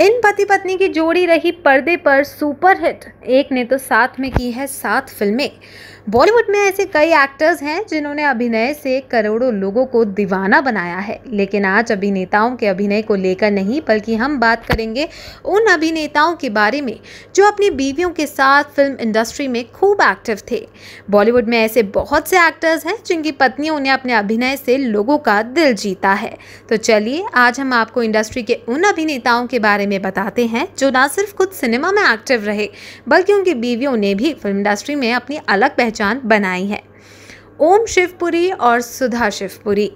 इन पति पत्नी की जोड़ी रही पर्दे पर सुपरहिट एक ने तो साथ में की है सात फिल्में बॉलीवुड में ऐसे कई एक्टर्स हैं जिन्होंने अभिनय से करोड़ों लोगों को दीवाना बनाया है लेकिन आज अभिनेताओं के अभिनय को लेकर नहीं बल्कि हम बात करेंगे उन अभिनेताओं के बारे में जो अपनी बीवियों के साथ फिल्म इंडस्ट्री में खूब एक्टिव थे बॉलीवुड में ऐसे बहुत से एक्टर्स हैं जिनकी पत्नियों ने अपने अभिनय से लोगों का दिल जीता है तो चलिए आज हम आपको इंडस्ट्री के उन अभिनेताओं के बारे में बताते हैं जो ना सिर्फ खुद सिनेमा में एक्टिव रहे बल्कि उनकी बीवियों ने भी फिल्म इंडस्ट्री में अपनी अलग पहचान पहचान बनाई है ओम शिवपुरी और सुधा शिवपुरी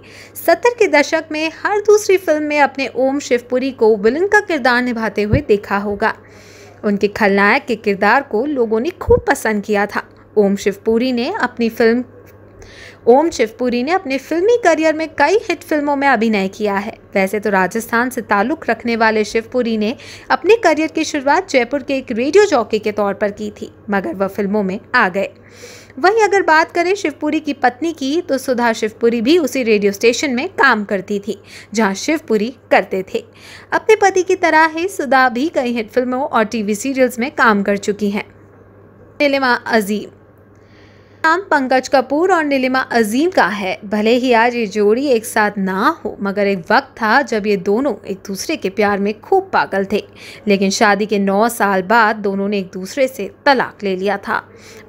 सत्तर के दशक में हर दूसरी फिल्म में अपने ओम शिवपुरी को विलन का किरदार निभाते हुए देखा होगा उनके खलनायक के किरदार को लोगों ने खूब पसंद किया था ओम शिवपुरी ने अपनी फिल्म ओम शिवपुरी ने अपने फिल्मी करियर में कई हिट फिल्मों में अभिनय किया है वैसे तो राजस्थान से ताल्लुक़ रखने वाले शिवपुरी ने अपने करियर की शुरुआत जयपुर के एक रेडियो जॉकी के तौर पर की थी मगर वह फिल्मों में आ गए वहीं अगर बात करें शिवपुरी की पत्नी की तो सुधा शिवपुरी भी उसी रेडियो स्टेशन में काम करती थी जहां शिवपुरी करते थे अपने पति की तरह ही सुधा भी कई हिट फिल्मों और टीवी सीरियल्स में काम कर चुकी हैं अजीम नाम पंकज कपूर और नीलिमा अजीम का है भले ही आज ये जोड़ी एक साथ ना हो मगर एक वक्त था जब ये दोनों एक दूसरे के प्यार में खूब पागल थे लेकिन शादी के नौ साल बाद दोनों ने एक दूसरे से तलाक ले लिया था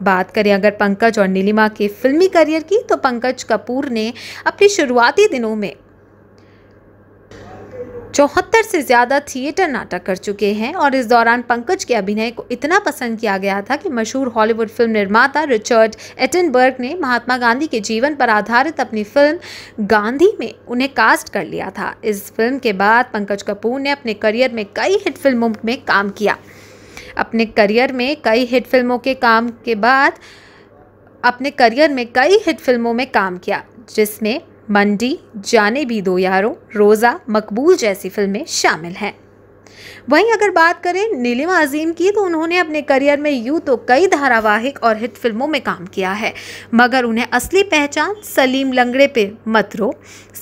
बात करें अगर पंकज और नीलिमा के फिल्मी करियर की तो पंकज कपूर ने अपने शुरुआती दिनों में चौहत्तर से ज़्यादा थिएटर नाटक कर चुके हैं और इस दौरान पंकज के अभिनय को इतना पसंद किया गया था कि मशहूर हॉलीवुड फिल्म निर्माता रिचर्ड एटनबर्ग ने महात्मा गांधी के जीवन पर आधारित अपनी फिल्म गांधी में उन्हें कास्ट कर लिया था इस फिल्म के बाद पंकज कपूर ने अपने करियर में कई हिट फिल्मों में काम किया अपने करियर में कई हिट फिल्मों के काम के बाद अपने करियर में कई हिट फिल्मों में काम किया जिसमें मंडी जाने भी दो यारों रोज़ा मकबूल जैसी फिल्में शामिल हैं वहीं अगर बात करें नीलिमा अजीम की तो उन्होंने अपने करियर में यूँ तो कई धारावाहिक और हिट फिल्मों में काम किया है मगर उन्हें असली पहचान सलीम लंगड़े पे मतरो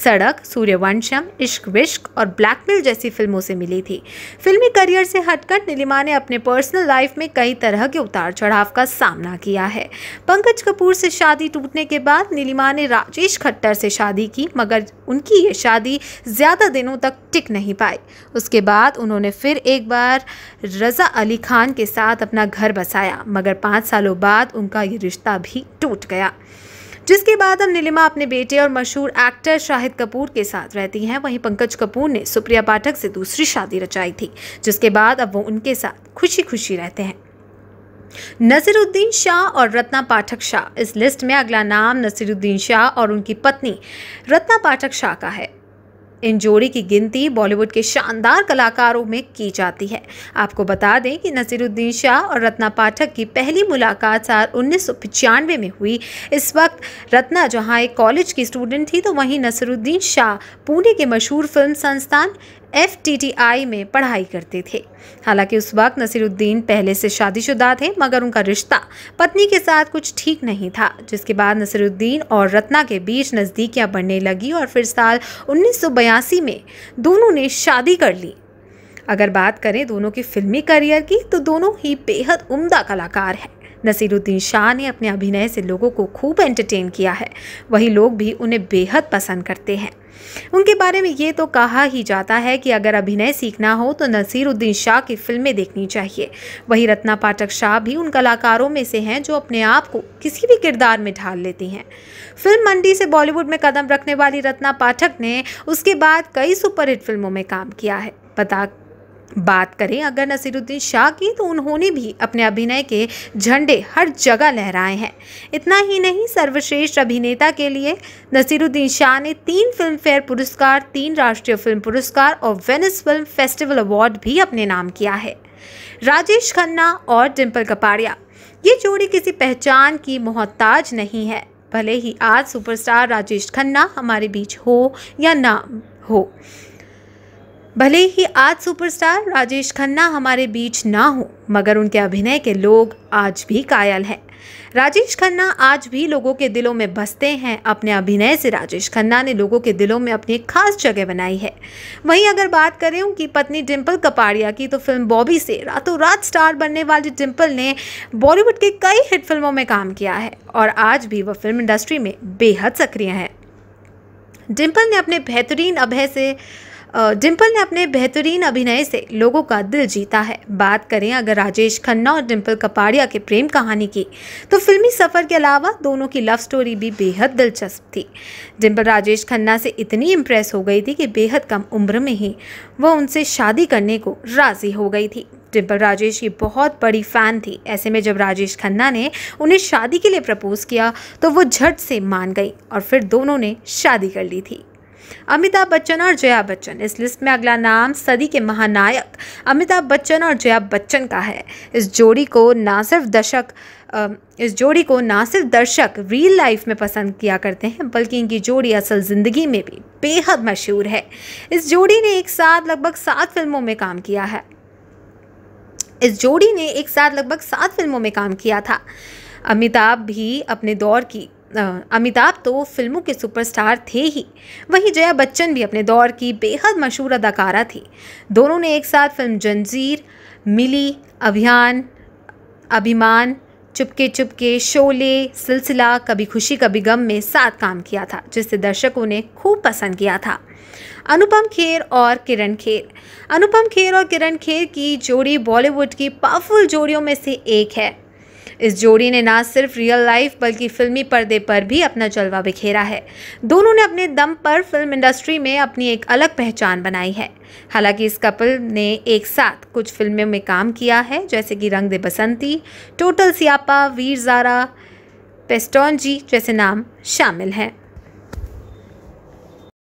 सड़क सूर्यवंशम इश्क विश्क और ब्लैकमेल जैसी फिल्मों से मिली थी फिल्मी करियर से हटकर नीलिमा ने अपने पर्सनल लाइफ में कई तरह के उतार चढ़ाव का सामना किया है पंकज कपूर से शादी टूटने के बाद नीलिमा ने राजेश खट्टर से शादी की मगर उनकी ये शादी ज़्यादा दिनों तक टिक नहीं पाए उसके बाद उन्होंने फिर एक बार रज़ा अली खान के साथ अपना घर बसाया मगर पाँच सालों बाद उनका ये रिश्ता भी टूट गया जिसके बाद अब नीलिमा अपने बेटे और मशहूर एक्टर शाहिद कपूर के साथ रहती हैं वहीं पंकज कपूर ने सुप्रिया पाठक से दूसरी शादी रचाई थी जिसके बाद अब वो उनके साथ खुशी खुशी रहते हैं नसीरुद्दीन शाह और रत्ना पाठक शाह इस लिस्ट में अगला नाम नसीरुद्दीन शाह और उनकी पत्नी रत्ना पाठक शाह का है इन जोड़ी की गिनती बॉलीवुड के शानदार कलाकारों में की जाती है आपको बता दें कि नसीरुद्दीन शाह और रत्ना पाठक की पहली मुलाकात साल उन्नीस में हुई इस वक्त रत्ना जहां एक कॉलेज की स्टूडेंट थी तो वहीं नसीरुद्दीन शाह पुणे के मशहूर फिल्म संस्थान एफ में पढ़ाई करते थे हालांकि उस वक्त नसीरुद्दीन पहले से शादीशुदा थे मगर उनका रिश्ता पत्नी के साथ कुछ ठीक नहीं था जिसके बाद नसीरुद्दीन और रत्ना के बीच नज़दीकियाँ बढ़ने लगी और फिर साल उन्नीस में दोनों ने शादी कर ली अगर बात करें दोनों के फिल्मी करियर की तो दोनों ही बेहद उम्दा कलाकार हैं नसीरुद्दीन शाह ने अपने अभिनय से लोगों को खूब एंटरटेन किया है वही लोग भी उन्हें बेहद पसंद करते हैं उनके बारे में ये तो कहा ही जाता है कि अगर अभिनय सीखना हो तो नसीरुद्दीन शाह की फिल्में देखनी चाहिए वही रत्ना पाठक शाह भी उन कलाकारों में से हैं जो अपने आप को किसी भी किरदार में ढाल लेती हैं फिल्म मंडी से बॉलीवुड में कदम रखने वाली रत्ना पाठक ने उसके बाद कई सुपरहिट फिल्मों में काम किया है पता बात करें अगर नसीरुद्दीन शाह की तो उन्होंने भी अपने अभिनय के झंडे हर जगह लहराए हैं इतना ही नहीं सर्वश्रेष्ठ अभिनेता के लिए नसीरुद्दीन शाह ने तीन फिल्म फेयर पुरस्कार तीन राष्ट्रीय फिल्म पुरस्कार और वेनिस फिल्म फेस्टिवल अवार्ड भी अपने नाम किया है राजेश खन्ना और डिम्पल कपाड़िया ये जोड़ी किसी पहचान की मोहताज नहीं है भले ही आज सुपरस्टार राजेश खन्ना हमारे बीच हो या ना हो भले ही आज सुपरस्टार राजेश खन्ना हमारे बीच ना हो मगर उनके अभिनय के लोग आज भी कायल हैं राजेश खन्ना आज भी लोगों के दिलों में बसते हैं अपने अभिनय से राजेश खन्ना ने लोगों के दिलों में अपनी एक खास जगह बनाई है वहीं अगर बात करें उनकी पत्नी डिम्पल कपाड़िया की तो फिल्म बॉबी से रातों रात स्टार बनने वाली डिम्पल ने बॉलीवुड के कई हिट फिल्मों में काम किया है और आज भी वह फिल्म इंडस्ट्री में बेहद सक्रिय हैं डिम्पल ने अपने बेहतरीन अभय से डिम्पल ने अपने बेहतरीन अभिनय से लोगों का दिल जीता है बात करें अगर राजेश खन्ना और डिम्पल कपाड़िया के प्रेम कहानी की तो फिल्मी सफ़र के अलावा दोनों की लव स्टोरी भी बेहद दिलचस्प थी डिम्पल राजेश खन्ना से इतनी इम्प्रेस हो गई थी कि बेहद कम उम्र में ही वह उनसे शादी करने को राज़ी हो गई थी डिम्पल राजेश की बहुत बड़ी फ़ैन थी ऐसे में जब राजेश खन्ना ने उन्हें शादी के लिए प्रपोज़ किया तो वो झट से मान गई और फिर दोनों ने शादी कर ली थी अमिताभ बच्चन और जया बच्चन इस लिस्ट में अगला नाम सदी के महानायक अमिताभ बच्चन और जया बच्चन का है इस जोड़ी को ना सिर्फ दशक इस जोड़ी को ना सिर्फ दर्शक रियल लाइफ में पसंद किया करते हैं बल्कि इनकी जोड़ी असल ज़िंदगी में भी बेहद मशहूर है इस जोड़ी ने एक साथ लगभग सात फिल्मों में काम किया है इस जोड़ी ने एक साथ लगभग सात फिल्मों में काम किया था अमिताभ भी अपने दौर की अमिताभ तो फिल्मों के सुपरस्टार थे ही वहीं जया बच्चन भी अपने दौर की बेहद मशहूर अदाकारा थी दोनों ने एक साथ फिल्म जंजीर मिली अभियान अभिमान चुपके चुपके शोले सिलसिला कभी खुशी कभी गम में साथ काम किया था जिसे दर्शकों ने खूब पसंद किया था अनुपम खेर और किरण खेर अनुपम खेर और किरण खेर की जोड़ी बॉलीवुड की पावरफुल जोड़ियों में से एक है इस जोड़ी ने ना सिर्फ रियल लाइफ बल्कि फिल्मी पर्दे पर भी अपना जलवा बिखेरा है दोनों ने अपने दम पर फिल्म इंडस्ट्री में अपनी एक अलग पहचान बनाई है हालांकि इस कपल ने एक साथ कुछ फिल्मों में काम किया है जैसे कि रंग दे बसंती टोटल सियापा वीर जारा पेस्टोन जी जैसे नाम शामिल हैं